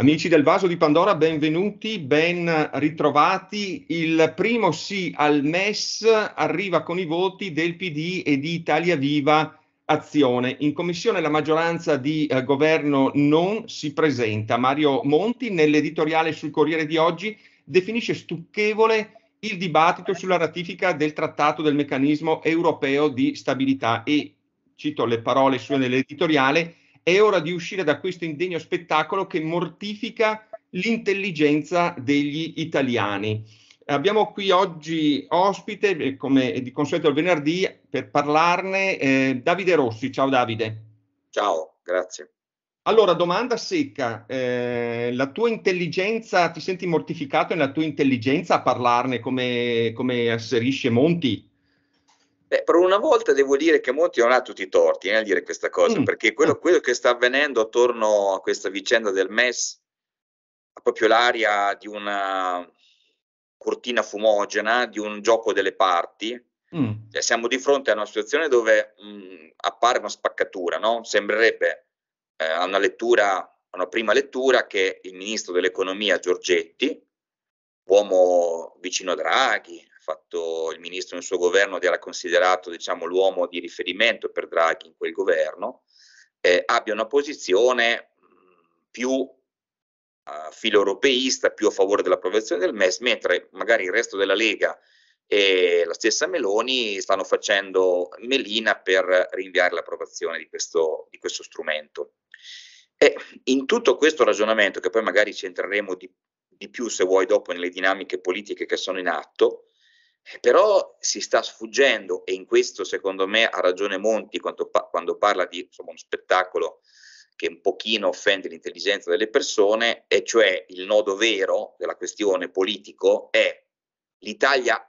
Amici del Vaso di Pandora, benvenuti, ben ritrovati. Il primo sì al MES arriva con i voti del PD e di Italia Viva Azione. In commissione la maggioranza di eh, governo non si presenta. Mario Monti, nell'editoriale sul Corriere di oggi, definisce stucchevole il dibattito sulla ratifica del trattato del meccanismo europeo di stabilità e, cito le parole sue nell'editoriale, è ora di uscire da questo indegno spettacolo che mortifica l'intelligenza degli italiani. Abbiamo qui oggi ospite, eh, come di consueto il venerdì, per parlarne eh, Davide Rossi. Ciao Davide. Ciao, grazie. Allora, domanda secca, eh, la tua intelligenza, ti senti mortificato nella tua intelligenza a parlarne come, come asserisce Monti? Beh, per una volta devo dire che Monti non ha tutti i torti nel eh, dire questa cosa, mm. perché quello, eh. quello, che sta avvenendo attorno a questa vicenda del MES ha proprio l'aria di una cortina fumogena, di un gioco delle parti. Mm. Cioè, siamo di fronte a una situazione dove mh, mm, appare una spaccatura, no? Sembrerebbe eh, a una lettura, una prima lettura, che il ministro dell'economia Giorgetti, uomo vicino a Draghi, fatto il ministro nel suo governo ed era considerato diciamo, l'uomo di riferimento per Draghi in quel governo, eh, abbia una posizione mm, più uh, filo-europeista, più a favore dell'approvazione del MES, mentre magari il resto della Lega e la stessa Meloni stanno facendo melina per rinviare l'approvazione di questo, di questo strumento. E in tutto questo ragionamento, che poi magari ci entreremo di, di più se vuoi dopo nelle dinamiche politiche che sono in atto, però si sta sfuggendo, e in questo secondo me ha ragione Monti quando, quando parla di insomma, uno spettacolo che un pochino offende l'intelligenza delle persone, e cioè il nodo vero della questione politico è l'Italia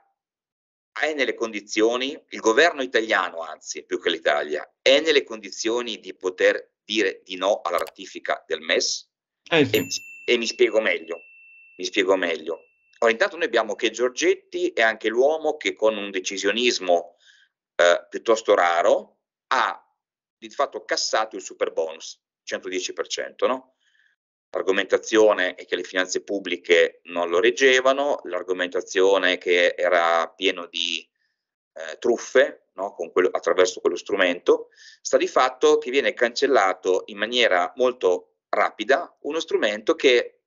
è nelle condizioni, il governo italiano anzi, più che l'Italia, è nelle condizioni di poter dire di no alla ratifica del MES? Eh sì. e, e mi spiego meglio, mi spiego meglio. Ora intanto noi abbiamo che Giorgetti è anche l'uomo che con un decisionismo eh, piuttosto raro ha di fatto cassato il super bonus 110%, no? L'argomentazione è che le finanze pubbliche non lo reggevano, l'argomentazione è che era pieno di eh, truffe no? quello, attraverso quello strumento, sta di fatto che viene cancellato in maniera molto rapida uno strumento che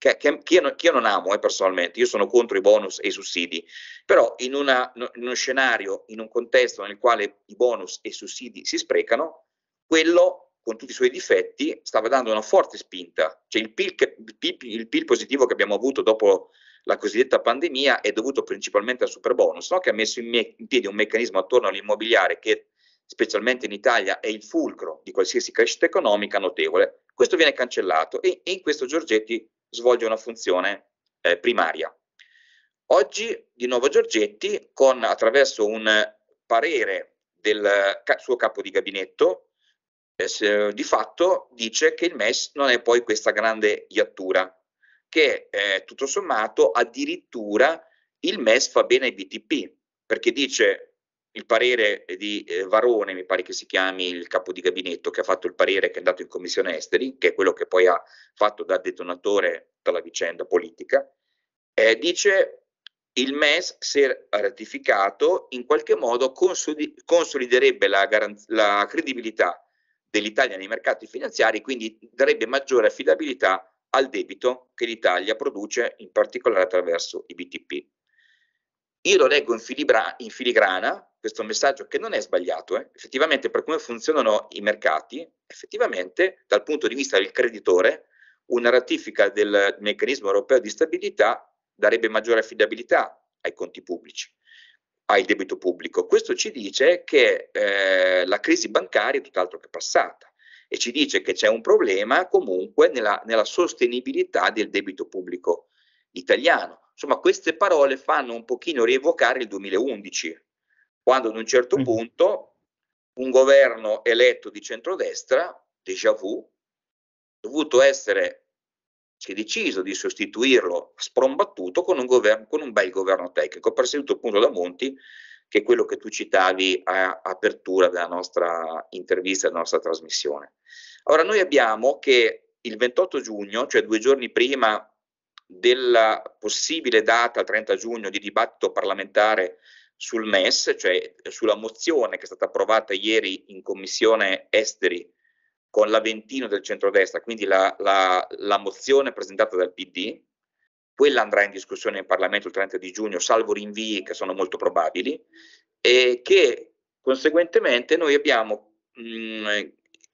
che, che, che, io non, che, io non, amo eh, personalmente, io sono contro i bonus e i sussidi, però in, una, in, uno scenario, in un contesto nel quale i bonus e i sussidi si sprecano, quello con tutti i suoi difetti stava dando una forte spinta, cioè il PIL, il PIL, il PIL positivo che abbiamo avuto dopo la cosiddetta pandemia è dovuto principalmente al super bonus, no? che ha messo in, me- in piedi un meccanismo attorno all'immobiliare che specialmente in Italia è il fulcro di qualsiasi crescita economica notevole. Questo viene cancellato e, e in questo Giorgetti svolge una funzione eh, primaria. Oggi, di nuovo Giorgetti, con, attraverso un parere del ca- suo capo di gabinetto, eh, se, di fatto dice che il MES non è poi questa grande iattura, che eh, tutto sommato addirittura il MES fa bene ai BTP, perché dice il parere eh, di eh, Varone, mi pare che si chiami il capo di gabinetto, che ha fatto il parere che è andato in commissione esteri, che è quello che poi ha fatto da detonatore dalla vicenda politica, eh, dice il MES, se ratificato, in qualche modo consoli- consoliderebbe la, garanz- la credibilità dell'Italia nei mercati finanziari, quindi darebbe maggiore affidabilità al debito che l'Italia produce, in particolare attraverso i BTP. Io lo leggo in, filibra- in filigrana questo messaggio che non è sbagliato, eh? effettivamente per come funzionano i mercati, effettivamente dal punto di vista del creditore, una ratifica del meccanismo europeo di stabilità darebbe maggiore affidabilità ai conti pubblici, al debito pubblico. Questo ci dice che eh, la crisi bancaria è tutt'altro che passata e ci dice che c'è un problema comunque nella, nella sostenibilità del debito pubblico italiano. Insomma, queste parole fanno un pochino rievocare il 2011, quando ad un certo mm. punto un governo eletto di centrodestra, déjà vu, dovuto essere, si è deciso di sostituirlo sprombattuto con un, governo, con un bel governo tecnico, presieduto appunto da Monti, che è quello che tu citavi a apertura della nostra intervista, della nostra trasmissione. Ora noi abbiamo che il 28 giugno, cioè due giorni prima della possibile data 30 giugno di dibattito parlamentare sul MES, cioè eh, sulla mozione che è stata approvata ieri in commissione esteri con l'Aventino del centrodestra, quindi la, la, la mozione presentata dal PD, quella andrà in discussione in Parlamento il 30 di giugno, salvo rinvii che sono molto probabili, e che conseguentemente noi abbiamo mh, mm,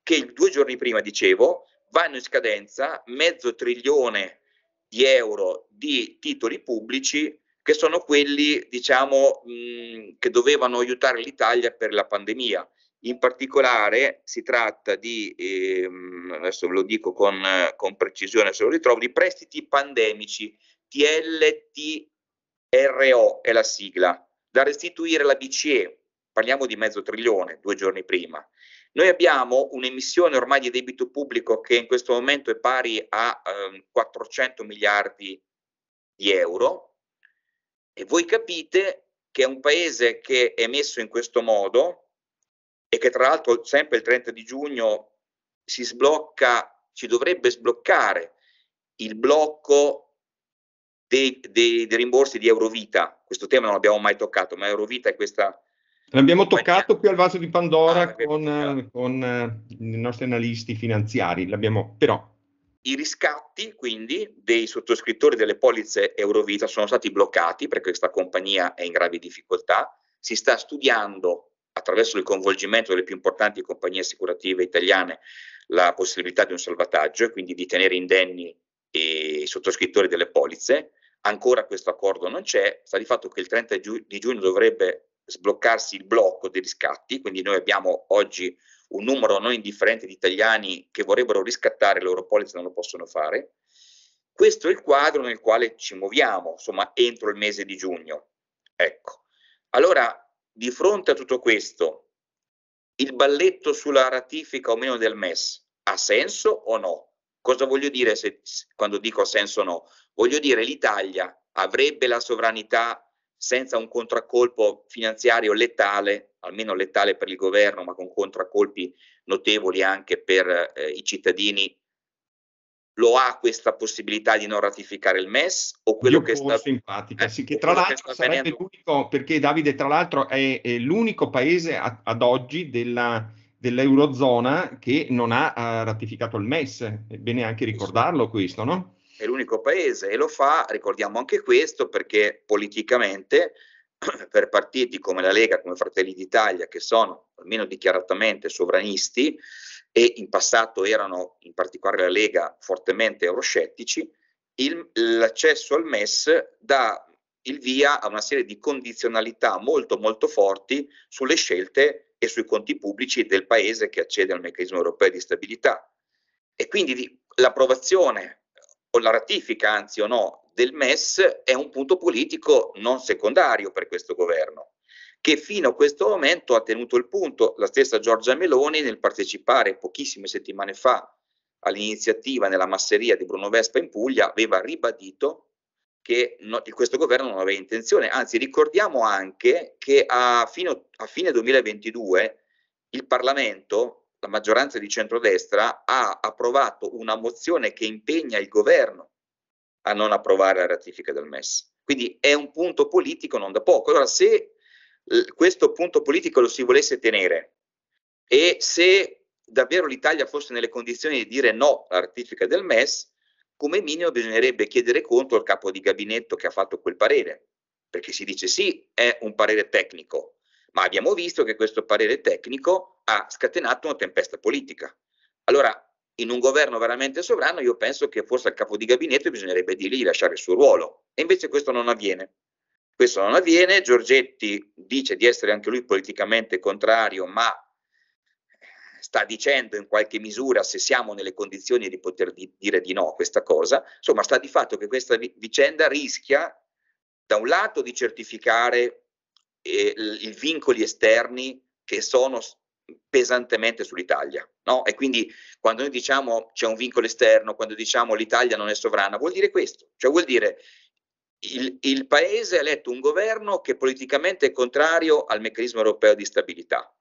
che due giorni prima, dicevo, vanno in scadenza mezzo trilione di euro di titoli pubblici che sono quelli diciamo, mh, che dovevano aiutare l'Italia per la pandemia. In particolare si tratta di, ehm, adesso ve lo dico con, con, precisione se lo ritrovo, di prestiti pandemici, TLTRO è la sigla, da restituire alla BCE, parliamo di mezzo trilione due giorni prima. Noi abbiamo un'emissione ormai di debito pubblico che in questo momento è pari a ehm, 400 miliardi di euro, e voi capite che è un paese che è messo in questo modo e che tra l'altro sempre il 30 di giugno si sblocca, ci dovrebbe sbloccare il blocco dei, dei, dei rimborsi di Eurovita. Questo tema non l'abbiamo mai toccato, ma Eurovita è questa... L'abbiamo toccato qui al vaso di Pandora ah, con, eh, con, eh, i nostri analisti finanziari, l'abbiamo però i riscatti quindi dei sottoscrittori delle polizze Eurovita sono stati bloccati perché questa compagnia è in gravi difficoltà, si sta studiando attraverso il coinvolgimento delle più importanti compagnie assicurative italiane la possibilità di un salvataggio e quindi di tenere indenni i sottoscrittori delle polizze, ancora questo accordo non c'è, sta di fatto che il 30 di giugno dovrebbe sbloccarsi il blocco dei riscatti, quindi noi abbiamo oggi un numero non indifferente di italiani che vorrebbero riscattare le loro polizze non lo possono fare. Questo è il quadro nel quale ci muoviamo, insomma, entro il mese di giugno. Ecco. Allora, di fronte a tutto questo, il balletto sulla ratifica o meno del MES ha senso o no? Cosa voglio dire se, quando dico senso o no? Voglio dire l'Italia avrebbe la sovranità senza un contraccolpo finanziario letale, almeno letale per il governo, ma con contraccolpi notevoli anche per eh, i cittadini, lo ha questa possibilità di non ratificare il MES o quello Io che sta in eh, sì, che tra l'altro che sarebbe venendo... l'unico perché Davide tra l'altro è, è l'unico paese a, ad oggi della, dell'Eurozona che non ha, ha ratificato il MES, è bene anche ricordarlo questo, no? è l'unico paese e lo fa, ricordiamo anche questo, perché politicamente per partiti come la Lega, come Fratelli d'Italia, che sono almeno dichiaratamente sovranisti e in passato erano, in particolare la Lega, fortemente euroscettici, il, l'accesso al MES dà il via a una serie di condizionalità molto molto forti sulle scelte e sui conti pubblici del paese che accede al meccanismo europeo di stabilità. E quindi l'approvazione o la ratifica, anzi o no, del MES è un punto politico non secondario per questo governo, che fino a questo momento ha tenuto il punto la stessa Giorgia Meloni nel partecipare pochissime settimane fa all'iniziativa nella masseria di Bruno Vespa in Puglia, aveva ribadito che no, questo governo non aveva intenzione, anzi ricordiamo anche che a, fino, a fine 2022 il Parlamento la maggioranza di centrodestra ha approvato una mozione che impegna il governo a non approvare la ratifica del MES. Quindi è un punto politico non da poco. Allora, se eh, questo punto politico lo si volesse tenere e se davvero l'Italia fosse nelle condizioni di dire no alla ratifica del MES, come minimo bisognerebbe chiedere conto al capo di gabinetto che ha fatto quel parere, perché si dice sì, è un parere tecnico, ma abbiamo visto che questo parere tecnico ha scatenato una tempesta politica. Allora, in un governo veramente sovrano, io penso che forse al capo di gabinetto bisognerebbe dirgli di lasciare il suo ruolo. E invece questo non avviene. Questo non avviene, Giorgetti dice di essere anche lui politicamente contrario, ma sta dicendo in qualche misura se siamo nelle condizioni di poter di dire di no a questa cosa, insomma sta di fatto che questa vi vicenda rischia da un lato di certificare eh, i vincoli esterni che sono pesantemente sull'Italia. No? E quindi quando noi diciamo c'è un vincolo esterno, quando diciamo l'Italia non è sovrana, vuol dire questo, cioè vuol dire il, il paese ha eletto un governo che politicamente è contrario al meccanismo europeo di stabilità,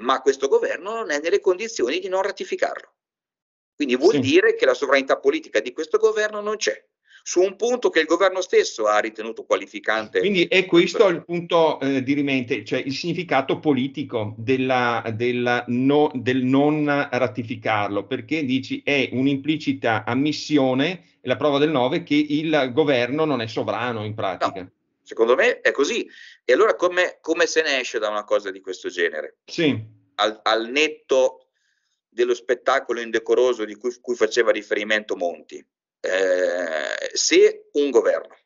ma questo governo non è nelle condizioni di non ratificarlo. Quindi vuol sì. dire che la sovranità politica di questo governo non c'è su un punto che il governo stesso ha ritenuto qualificante. Quindi è questo il punto eh, di rimente, cioè il significato politico della, della no, del non ratificarlo, perché dici è un'implicita ammissione, la prova del 9, che il governo non è sovrano in pratica. No. Secondo me è così. E allora come, come, se ne esce da una cosa di questo genere? Sì. Al, al netto dello spettacolo indecoroso di cui, cui, faceva riferimento Monti. Eh, se un governo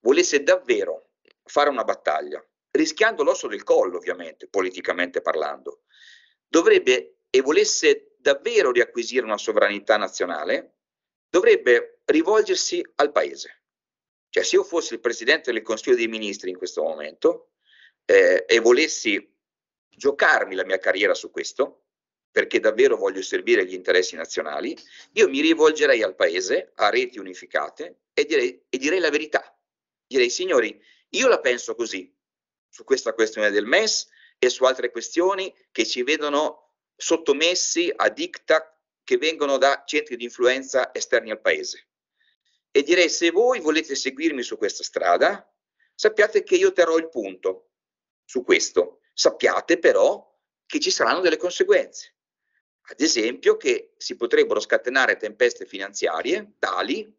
volesse davvero fare una battaglia, rischiando l'osso del collo ovviamente, politicamente parlando, dovrebbe e volesse davvero riacquisire una sovranità nazionale, dovrebbe rivolgersi al paese. Cioè se io fossi il Presidente del Consiglio dei Ministri in questo momento eh, e volessi giocarmi la mia carriera su questo, perché davvero voglio servire gli interessi nazionali, io mi rivolgerei al Paese, a reti unificate, e direi, e direi la verità. Direi, signori, io la penso così su questa questione del MES e su altre questioni che ci vedono sottomessi a diktat che vengono da centri di influenza esterni al Paese. E direi, se voi volete seguirmi su questa strada, sappiate che io terrò il punto su questo. Sappiate però che ci saranno delle conseguenze ad esempio che si potrebbero scatenare tempeste finanziarie tali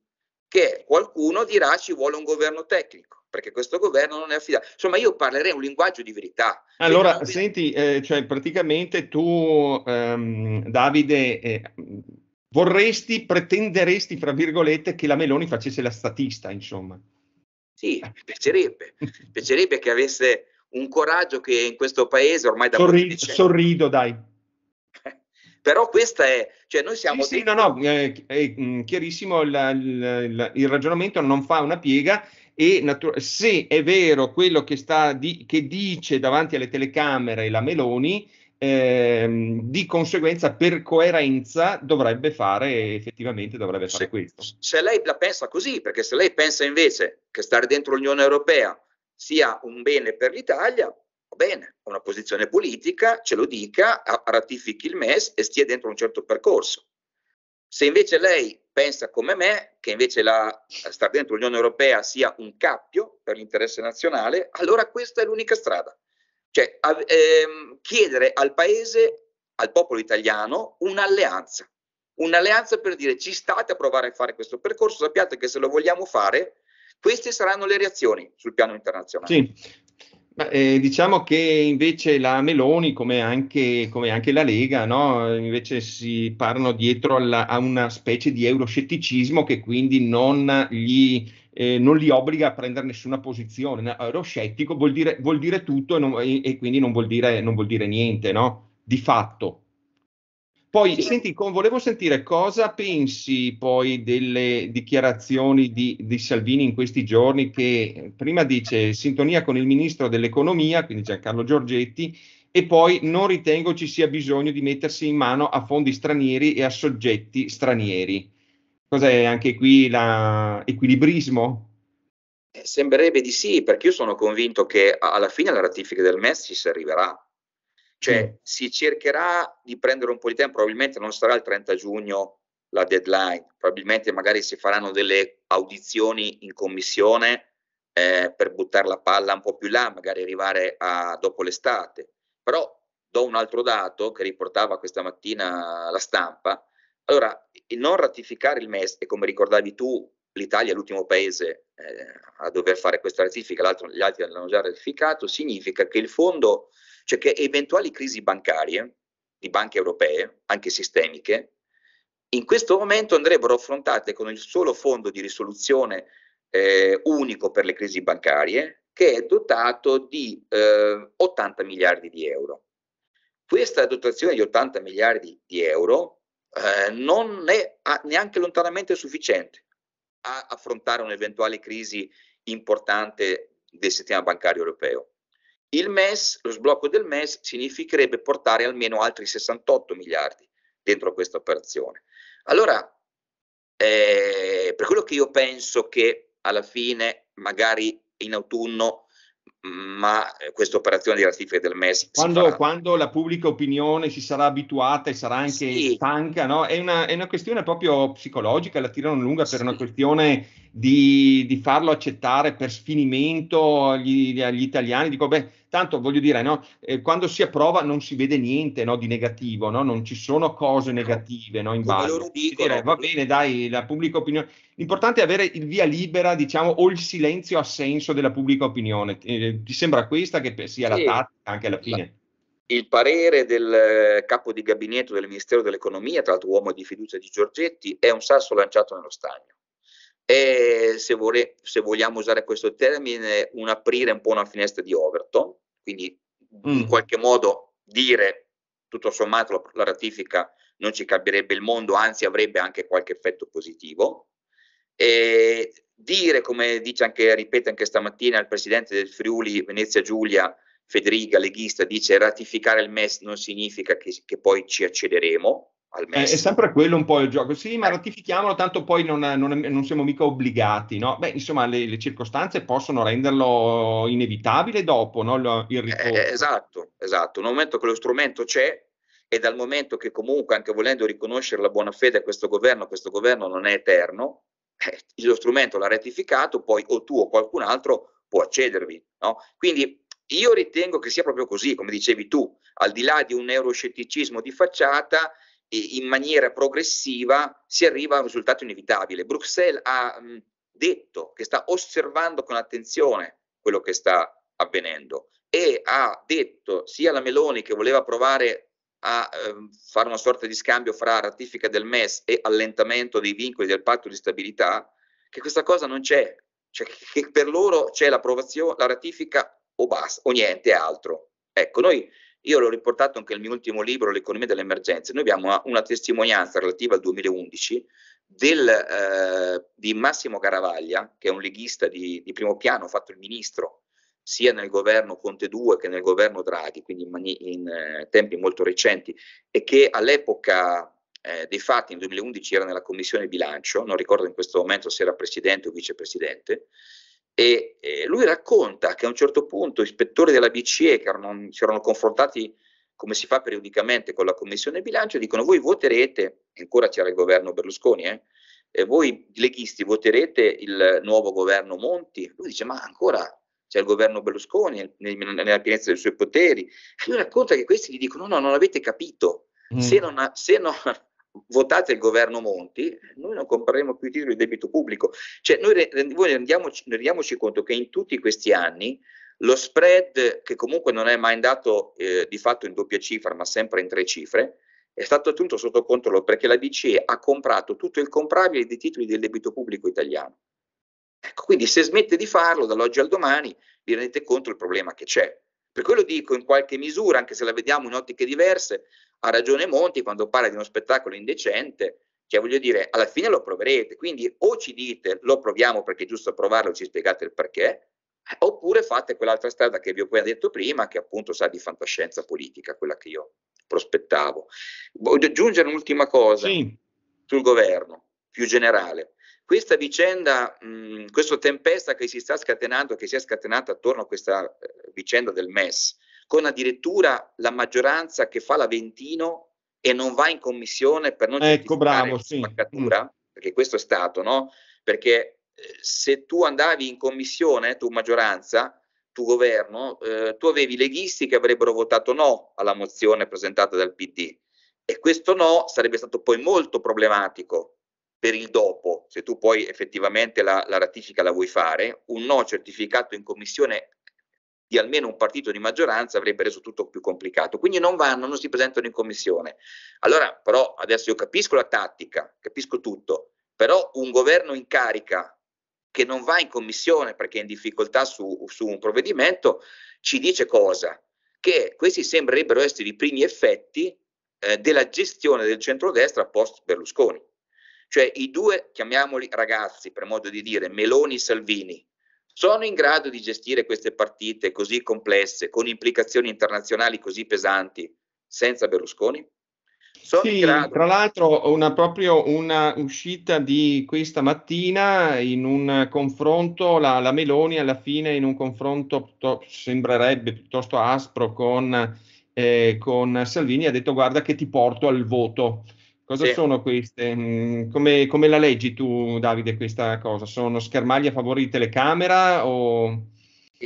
che qualcuno dirà ci vuole un governo tecnico perché questo governo non è affidato. Insomma, io parlerei un linguaggio di verità. Allora, non... senti, eh, cioè praticamente tu, ehm, Davide, eh, vorresti, pretenderesti, fra virgolette, che la Meloni facesse la statista, insomma. Sì, piacerebbe, piacerebbe che avesse un coraggio che in questo paese ormai da Sorri- Sorrido, dai. Però questa è, cioè noi siamo... Sì, dentro... sì no, no, è, eh, è eh, mm, chiarissimo la, la, la, il ragionamento, non fa una piega e natura- se è vero quello che, sta di- che dice davanti alle telecamere la Meloni, Ehm, di conseguenza per coerenza dovrebbe fare effettivamente dovrebbe fare se, questo. Se lei la pensa così, perché se lei pensa invece che stare dentro l'Unione Europea sia un bene per l'Italia, bene, una posizione politica, ce lo dica, ratifichi il MES e stia dentro un certo percorso. Se invece lei pensa come me, che invece la, star dentro l'Unione Europea sia un cappio per l'interesse nazionale, allora questa è l'unica strada. Cioè a, ehm, chiedere al paese, al popolo italiano, un'alleanza. Un'alleanza per dire ci state a provare a fare questo percorso, sappiate che se lo vogliamo fare, queste saranno le reazioni sul piano internazionale. Sì. Ma, eh, diciamo che invece la Meloni, come anche, come anche la Lega, no? invece si parlano dietro alla, a una specie di euroscetticismo che quindi non gli, eh, non li obbliga a prendere nessuna posizione. Euroscettico vuol dire, vuol dire tutto e, non, e, e, quindi non vuol dire, non vuol dire niente, no? di fatto. Poi, sì. senti, volevo sentire cosa pensi poi delle dichiarazioni di, di, Salvini in questi giorni che prima dice sintonia con il ministro dell'economia, quindi Giancarlo Giorgetti, e poi non ritengo ci sia bisogno di mettersi in mano a fondi stranieri e a soggetti stranieri. Cos'è anche qui l'equilibrismo? Eh, sembrerebbe di sì, perché io sono convinto che alla fine la ratifica del MES ci si arriverà cioè si cercherà di prendere un po' di tempo, probabilmente non sarà il 30 giugno la deadline, probabilmente magari si faranno delle audizioni in commissione eh, per buttare la palla un po' più là, magari arrivare a, dopo l'estate. Però do un altro dato che riportava questa mattina la stampa. Allora, il non ratificare il MES, e come ricordavi tu, l'Italia è l'ultimo paese eh, a dover fare questa ratifica, gli altri l'hanno già ratificato, significa che il fondo cioè che eventuali crisi bancarie di banche europee, anche sistemiche, in questo momento andrebbero affrontate con il solo fondo di risoluzione eh, unico per le crisi bancarie, che è dotato di eh, 80 miliardi di euro. Questa dotazione di 80 miliardi di euro eh, non è neanche lontanamente sufficiente a affrontare un'eventuale crisi importante del sistema bancario europeo. Il MES, lo sblocco del MES significherebbe portare almeno altri 68 miliardi dentro questa operazione. Allora, eh, per quello che io penso che alla fine, magari in autunno, ma eh, questa operazione di ratifica del MES quando, quando, la pubblica opinione si sarà abituata e sarà anche sì. stanca, no? è, una, è, una, questione proprio psicologica, la tirano lunga sì. per una questione di, di, farlo accettare per sfinimento agli, agli italiani. Dico, beh, tanto voglio dire, no? eh, quando si approva non si vede niente no? di negativo, no? non ci sono cose negative in base. Dire, va bene, dai, la pubblica opinione. L'importante è avere il via libera, diciamo, o il silenzio assenso della pubblica opinione. Eh, ti sembra questa che sia sì. la tattica anche alla fine? La il parere del eh, capo di gabinetto del Ministero dell'Economia, tra l'altro uomo di fiducia di Giorgetti, è un sasso lanciato nello stagno. È, se, vorrei, se, vogliamo usare questo termine, un aprire un po' una finestra di Overton, quindi mm. in qualche modo dire tutto sommato la, la ratifica non ci cambierebbe il mondo, anzi avrebbe anche qualche effetto positivo. E dire, come dice anche, ripete anche stamattina il presidente del Friuli Venezia Giulia, Federica Leghista, dice ratificare il MES non significa che, che poi ci accederemo, eh, è, è, sempre quello un po' il gioco. Sì, ma eh. ratifichiamolo, tanto poi non, non, non siamo mica obbligati. No? Beh, insomma, le, le, circostanze possono renderlo inevitabile dopo no? il eh, ricorso. Eh, esatto, esatto. Nel momento che lo strumento c'è e dal momento che comunque, anche volendo riconoscere la buona fede a questo governo, questo governo non è eterno, eh, lo strumento l'ha ratificato, poi o tu o qualcun altro può accedervi. No? Quindi io ritengo che sia proprio così, come dicevi tu, al di là di un euroscetticismo di facciata, in maniera progressiva si arriva a un risultato inevitabile. Bruxelles ha detto che sta osservando con attenzione quello che sta avvenendo e ha detto sia la Meloni che voleva provare a eh, fare una sorta di scambio fra ratifica del MES e allentamento dei vincoli del patto di stabilità, che questa cosa non c'è, cioè che per loro c'è l'approvazione, la ratifica o basta, o niente altro. Ecco, noi io l'ho riportato anche nel mio ultimo libro, L'economia delle emergenze. Noi abbiamo una, una testimonianza relativa al 2011 del, eh, di Massimo Caravaglia, che è un leghista di, di, primo piano, fatto il ministro sia nel governo Conte 2 che nel governo Draghi, quindi in, mani, in eh, tempi molto recenti, e che all'epoca eh, dei fatti, nel 2011, era nella commissione bilancio, non ricordo in questo momento se era presidente o vicepresidente, e, lui racconta che a un certo punto ispettori della BCE che erano, si erano confrontati come si fa periodicamente con la commissione bilancio, dicono voi voterete, ancora c'era il governo Berlusconi, eh, e eh, voi leghisti voterete il nuovo governo Monti, lui dice ma ancora c'è il governo Berlusconi nella pienezza dei suoi poteri, e lui racconta che questi gli dicono no, no non avete capito, mm. se, non, se, non, votate il governo Monti, noi non compreremo più titoli di debito pubblico. Cioè, noi, noi rendiamoci, rendiamoci, conto che in tutti questi anni lo spread, che comunque non è mai andato eh, di fatto in doppia cifra, ma sempre in tre cifre, è stato tenuto sotto controllo perché la BCE ha comprato tutto il comprabile dei titoli del debito pubblico italiano. Ecco, quindi se smette di farlo dall'oggi al domani, vi rendete conto del problema che c'è. Per quello dico in qualche misura, anche se la vediamo in ottiche diverse, ha ragione Monti quando parla di uno spettacolo indecente, cioè voglio dire, alla fine lo proverete, quindi o ci dite lo proviamo perché è giusto provarlo, ci spiegate il perché, eh, oppure fate quell'altra strada che vi ho detto prima, che appunto sa di fantascienza politica, quella che io prospettavo. Voglio aggiungere un'ultima cosa sì. sul governo, più generale. Questa vicenda, mh, questa tempesta che si sta scatenando, che si è scatenata attorno a questa eh, vicenda del MES, con addirittura la maggioranza che fa l'Aventino e non va in commissione per non ecco, bravo, sì. spaccatura, mm. perché questo è stato, no? Perché eh, se tu andavi in commissione, tu maggioranza, tu governo, eh, tu avevi leghisti che avrebbero votato no alla mozione presentata dal PD e questo no sarebbe stato poi molto problematico per il dopo, se tu poi effettivamente la, la ratifica la vuoi fare, un no certificato in commissione di almeno un partito di maggioranza avrebbe reso tutto più complicato. Quindi non vanno, non si presentano in commissione. Allora, però, adesso io capisco la tattica, capisco tutto, però un governo in carica che non va in commissione perché è in difficoltà su, su un provvedimento, ci dice cosa? Che questi sembrerebbero essere i primi effetti eh, della gestione del centrodestra post Berlusconi. Cioè i due, chiamiamoli ragazzi, per modo di dire, Meloni e Salvini, sono in grado di gestire queste partite così complesse, con implicazioni internazionali così pesanti, senza Berlusconi? Sono sì, tra l'altro una, proprio una uscita di questa mattina in un confronto, la, la Meloni alla fine in un confronto sembrerebbe piuttosto aspro con, eh, con Salvini ha detto guarda che ti porto al voto. Cosa sì. sono queste? Mm, come, come, la leggi tu, Davide, questa cosa? Sono schermaglie a favore di telecamera o...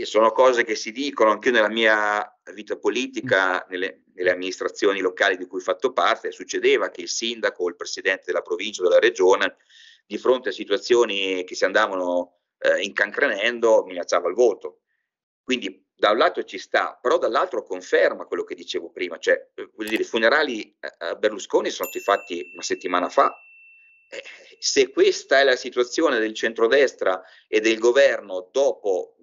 Sono cose che si dicono anche nella mia vita politica, mm. nelle, nelle amministrazioni locali di cui ho fatto parte, succedeva che il sindaco o il presidente della provincia o della regione, di fronte a situazioni che si andavano eh, incancrenendo, minacciava il voto. Quindi da un lato ci sta, però dall'altro conferma quello che dicevo prima, cioè eh, voglio dire, i funerali eh, a Berlusconi sono stati fatti una settimana fa. Eh, se questa è la situazione del centrodestra e del governo dopo,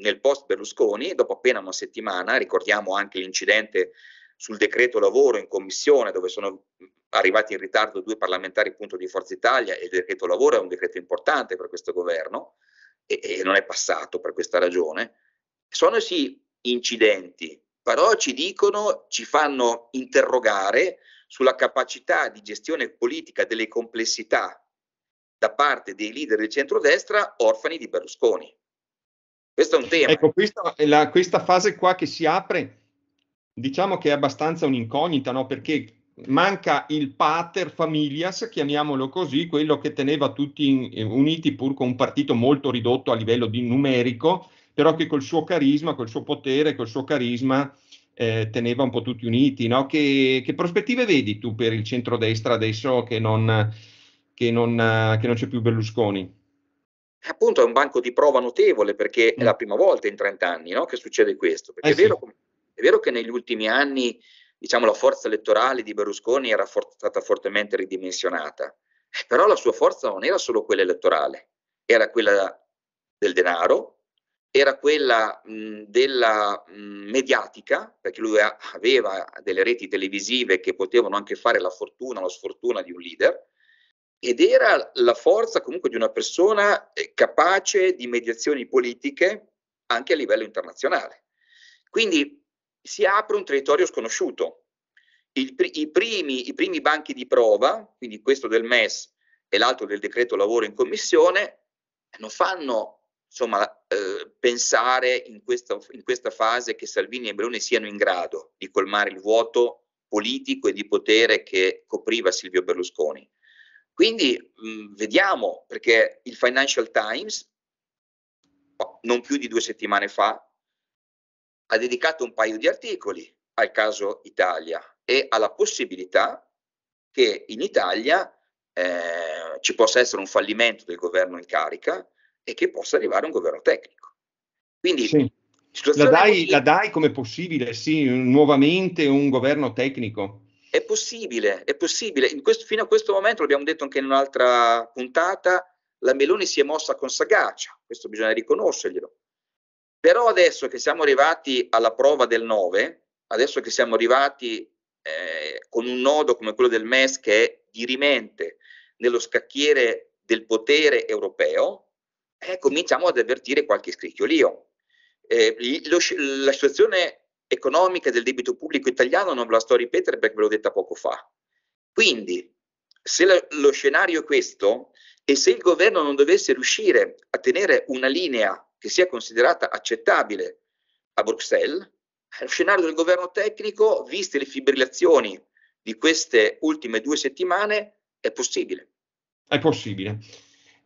nel post Berlusconi, dopo appena una settimana, ricordiamo anche l'incidente sul decreto lavoro in commissione dove sono arrivati in ritardo due parlamentari appunto di Forza Italia e il decreto lavoro è un decreto importante per questo governo e, e non è passato per questa ragione sono sì incidenti, però ci dicono, ci fanno interrogare sulla capacità di gestione politica delle complessità da parte dei leader del centrodestra orfani di Berlusconi. Questo è un tema. Ecco, questa, la, questa fase qua che si apre, diciamo che è abbastanza un'incognita, no? perché manca il pater familias, chiamiamolo così, quello che teneva tutti in, uniti pur con un partito molto ridotto a livello di numerico, però che col suo carisma, col suo potere, col suo carisma eh, teneva un po' tutti uniti. No? Che, che, prospettive vedi tu per il centrodestra adesso che non, che non, eh, che non c'è più Berlusconi? Appunto è un banco di prova notevole perché è la mm. prima volta in 30 anni no? che succede questo. Perché eh è, vero, è vero che negli ultimi anni diciamo, la forza elettorale di Berlusconi era for- stata fortemente ridimensionata, però la sua forza non era solo quella elettorale, era quella del denaro, era quella mh, della mh, mediatica, perché lui aveva delle reti televisive che potevano anche fare la fortuna o la sfortuna di un leader, ed era la forza comunque di una persona eh, capace di mediazioni politiche anche a livello internazionale. Quindi si apre un territorio sconosciuto. Il, i, primi, I primi banchi di prova, quindi questo del MES e l'altro del decreto lavoro in commissione, non fanno insomma, eh, pensare in questa, in questa fase che Salvini e Meloni siano in grado di colmare il vuoto politico e di potere che copriva Silvio Berlusconi. Quindi mh, mm, vediamo, perché il Financial Times, non più di due settimane fa, ha dedicato un paio di articoli al caso Italia e alla possibilità che in Italia eh, ci possa essere un fallimento del governo in carica e che possa arrivare un governo tecnico. Quindi sì. la, dai, la dai come possibile, sì, nuovamente un governo tecnico. È possibile, è possibile. Questo, fino a questo momento, l'abbiamo detto anche in un'altra puntata, la Meloni si è mossa con sagacia, questo bisogna riconoscerglielo. Però adesso che siamo arrivati alla prova del 9, adesso che siamo arrivati eh, con un nodo come quello del MES che è dirimente nello scacchiere del potere europeo, eh, cominciamo ad avvertire qualche scricchiolio. Eh, lo, la situazione economica del debito pubblico italiano non ve la sto a ripetere perché ve l'ho detta poco fa. Quindi, se lo, lo scenario è questo e se il governo non dovesse riuscire a tenere una linea che sia considerata accettabile a Bruxelles, eh, lo scenario del governo tecnico, viste le fibrillazioni di queste ultime due settimane, è possibile. È possibile.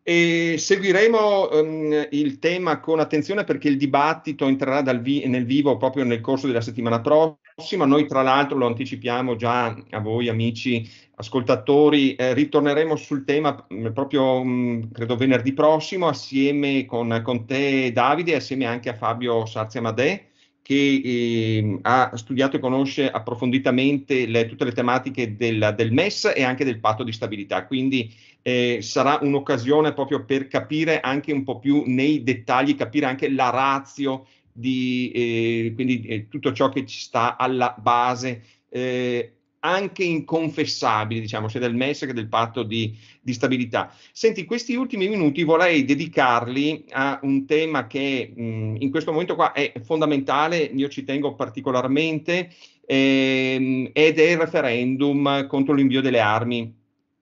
E seguiremo um, il tema con attenzione perché il dibattito entrerà vi- nel vivo proprio nel corso della settimana prossima. Noi, tra l'altro, lo anticipiamo già a voi, amici ascoltatori, eh, ritorneremo sul tema mh, mm, proprio mh, mm, credo venerdì prossimo, assieme con, con te, Davide, e assieme anche a Fabio Sarzia Madè che eh, ha studiato e conosce approfonditamente le, tutte le tematiche del, del, MES e anche del patto di stabilità. Quindi eh, sarà un'occasione proprio per capire anche un po' più nei dettagli, capire anche la razio di eh, quindi, eh, tutto ciò che ci sta alla base. Eh, anche inconfessabili, diciamo, sia del MES che del patto di, di, stabilità. Senti, questi ultimi minuti vorrei dedicarli a un tema che mh, in questo momento qua è fondamentale, io ci tengo particolarmente, ehm, ed è il referendum contro l'invio delle armi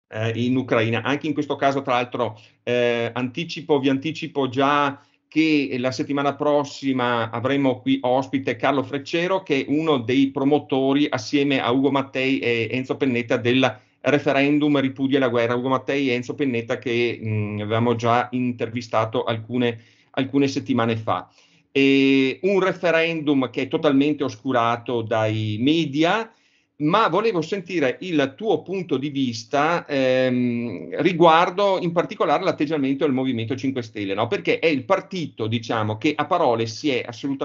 eh, in Ucraina. Anche in questo caso, tra l'altro, eh, anticipo, vi anticipo già che la settimana prossima avremo qui ospite Carlo Freccero, che è uno dei promotori assieme a Ugo Mattei e Enzo Pennetta del referendum ripudia la guerra. Ugo Mattei e Enzo Pennetta che mh, mm, avevamo già intervistato alcune, alcune settimane fa. E un referendum che è totalmente oscurato dai media, ma volevo sentire il tuo punto di vista ehm, riguardo in particolare l'atteggiamento del Movimento 5 Stelle, no? perché è il partito diciamo, che a parole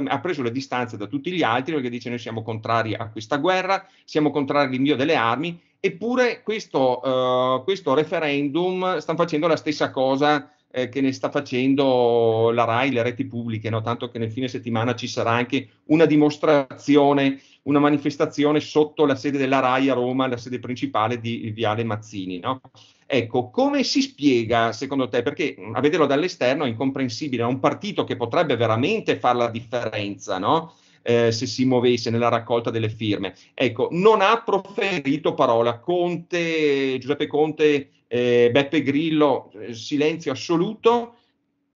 ha preso le distanze da tutti gli altri perché dice noi siamo contrari a questa guerra, siamo contrari all'invio delle armi, eppure questo, eh, questo referendum stanno facendo la stessa cosa eh, che ne sta facendo la RAI, le reti pubbliche, no? tanto che nel fine settimana ci sarà anche una dimostrazione una manifestazione sotto la sede della RAI a Roma, la sede principale di Viale Mazzini. No? Ecco, come si spiega secondo te? Perché a vederlo dall'esterno è incomprensibile, è un partito che potrebbe veramente fare la differenza, no? Eh, se si muovesse nella raccolta delle firme. Ecco, non ha proferito parola Conte, Giuseppe Conte, eh, Beppe Grillo, eh, silenzio assoluto.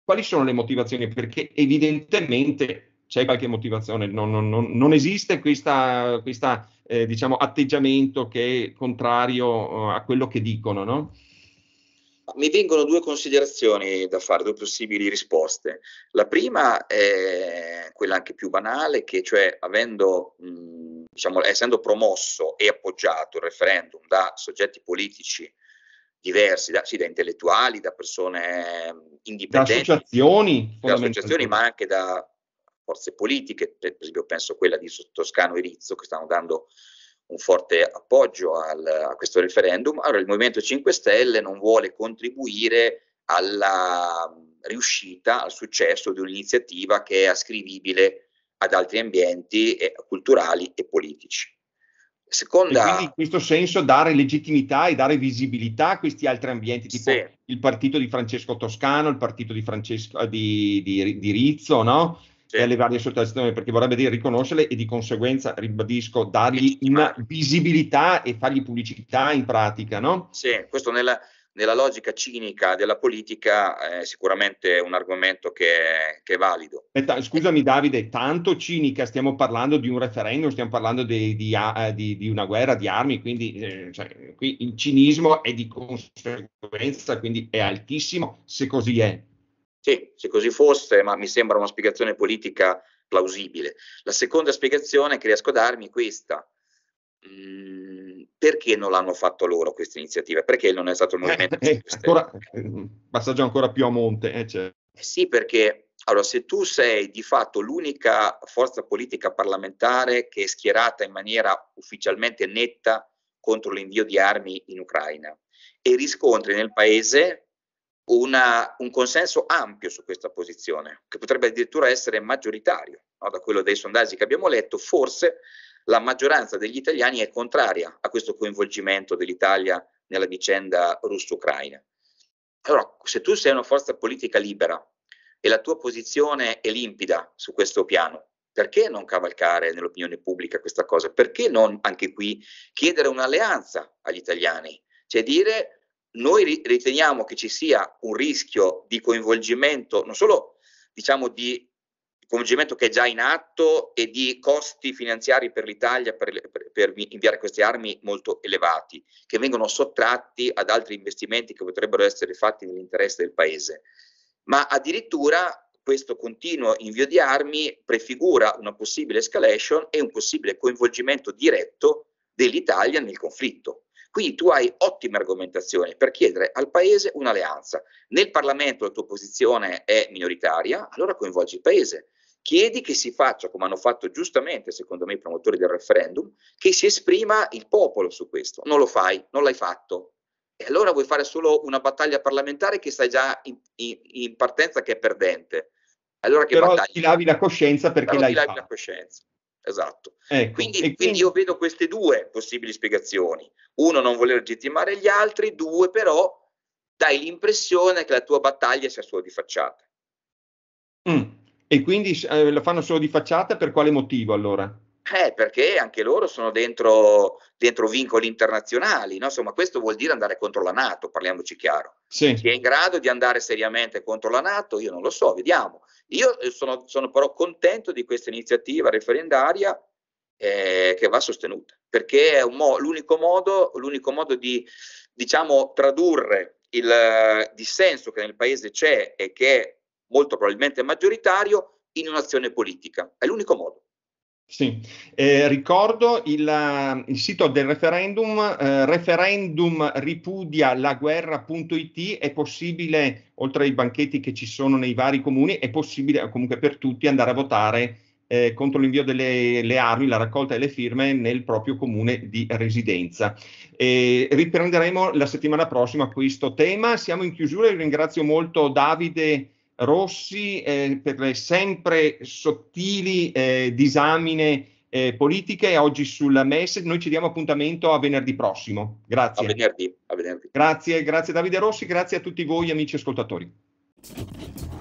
Quali sono le motivazioni? Perché evidentemente c'è qualche motivazione, non, non, non esiste questa, questa eh, diciamo, atteggiamento che è contrario eh, a quello che dicono, no? Mi vengono due considerazioni da fare, due possibili risposte. La prima è quella anche più banale, che cioè avendo, diciamo, essendo promosso e appoggiato il referendum da soggetti politici diversi, da, sì, da intellettuali, da persone indipendenti, da associazioni, da associazioni ma anche da forze politiche, per esempio penso quella di Toscano e Rizzo che stanno dando un forte appoggio al, a questo referendum, allora il Movimento 5 Stelle non vuole contribuire alla riuscita, al successo di un'iniziativa che è ascrivibile ad altri ambienti eh, culturali e politici. Seconda... E quindi in questo senso dare legittimità e dare visibilità a questi altri ambienti, tipo sì. il partito di Francesco Toscano, il partito di, Francesco, di, di, di Rizzo, no? e alle varie sollecitazioni, perché vorrebbe dire riconoscerle e di conseguenza, ribadisco, dargli una visibilità e fargli pubblicità in pratica, no? Sì, questo nella, nella logica cinica della politica è sicuramente un argomento che è, che è valido. Aspetta, scusami Davide, tanto cinica, stiamo parlando di un referendum, stiamo parlando di, di, eh, di, di una guerra di armi, quindi eh, cioè, qui il cinismo è di conseguenza, quindi è altissimo se così è. Sì, se così fosse, ma mi sembra una spiegazione politica plausibile. La seconda spiegazione che riesco a darmi è questa. Mm, perché non l'hanno fatto loro questa iniziativa? Perché non è stato il eh, Movimento eh, eh, ancora, Passaggio ancora più a monte. Eh, certo. Eh sì, perché allora, se tu sei di fatto l'unica forza politica parlamentare che è schierata in maniera ufficialmente netta contro l'invio di armi in Ucraina e riscontri nel paese una, un consenso ampio su questa posizione, che potrebbe addirittura essere maggioritario, no? da quello dei sondaggi che abbiamo letto, forse la maggioranza degli italiani è contraria a questo coinvolgimento dell'Italia nella vicenda russo-ucraina. Allora, se tu sei una forza politica libera e la tua posizione è limpida su questo piano, perché non cavalcare nell'opinione pubblica questa cosa? Perché non anche qui chiedere un'alleanza agli italiani? Cioè dire noi riteniamo che ci sia un rischio di coinvolgimento, non solo diciamo di coinvolgimento che è già in atto e di costi finanziari per l'Italia per, per, per, inviare queste armi molto elevati, che vengono sottratti ad altri investimenti che potrebbero essere fatti nell'interesse del Paese. Ma addirittura questo continuo invio di armi prefigura una possibile escalation e un possibile coinvolgimento diretto dell'Italia nel conflitto quindi tu hai ottime argomentazioni per chiedere al Paese un'alleanza. Nel Parlamento la tua posizione è minoritaria, allora coinvolgi il Paese. Chiedi che si faccia, come hanno fatto giustamente, secondo me, i promotori del referendum, che si esprima il popolo su questo. Non lo fai, non l'hai fatto. E allora vuoi fare solo una battaglia parlamentare che sai già in, in, in partenza che è perdente. Allora che Però battaglia? ti lavi la coscienza perché Però l'hai ti lavi fatto. la coscienza esatto. Ecco, quindi, quindi, quindi, io vedo queste due possibili spiegazioni. Uno, non voler legittimare gli altri, due, però dai l'impressione che la tua battaglia sia solo di facciata. Mm. E quindi eh, la fanno solo di facciata per quale motivo allora? Eh, perché anche loro sono dentro, dentro vincoli internazionali, no? insomma questo vuol dire andare contro la Nato, parliamoci chiaro. Sì. Chi è in grado di andare seriamente contro la Nato? Io non lo so, vediamo. Io eh, sono, sono però contento di questa iniziativa referendaria eh, che va sostenuta, perché è mo- l'unico, modo, l'unico modo di diciamo, tradurre il eh, dissenso che nel paese c'è e che è molto probabilmente maggioritario in un'azione politica. È l'unico modo. Sì, eh, ricordo il, eh, il, sito del referendum, eh, referendum ripudia la guerra.it, è possibile, oltre ai banchetti che ci sono nei vari comuni, è possibile comunque per tutti andare a votare eh, contro l'invio delle armi, la raccolta delle firme nel proprio comune di residenza. E riprenderemo la settimana prossima questo tema. Siamo in chiusura, io ringrazio molto Davide. Rossi eh, per le sempre sottili eh, disamine eh, politiche oggi sulla MES. Noi ci diamo appuntamento a venerdì prossimo. Grazie. A venerdì, a venerdì. Grazie, grazie Davide Rossi, grazie a tutti voi amici ascoltatori.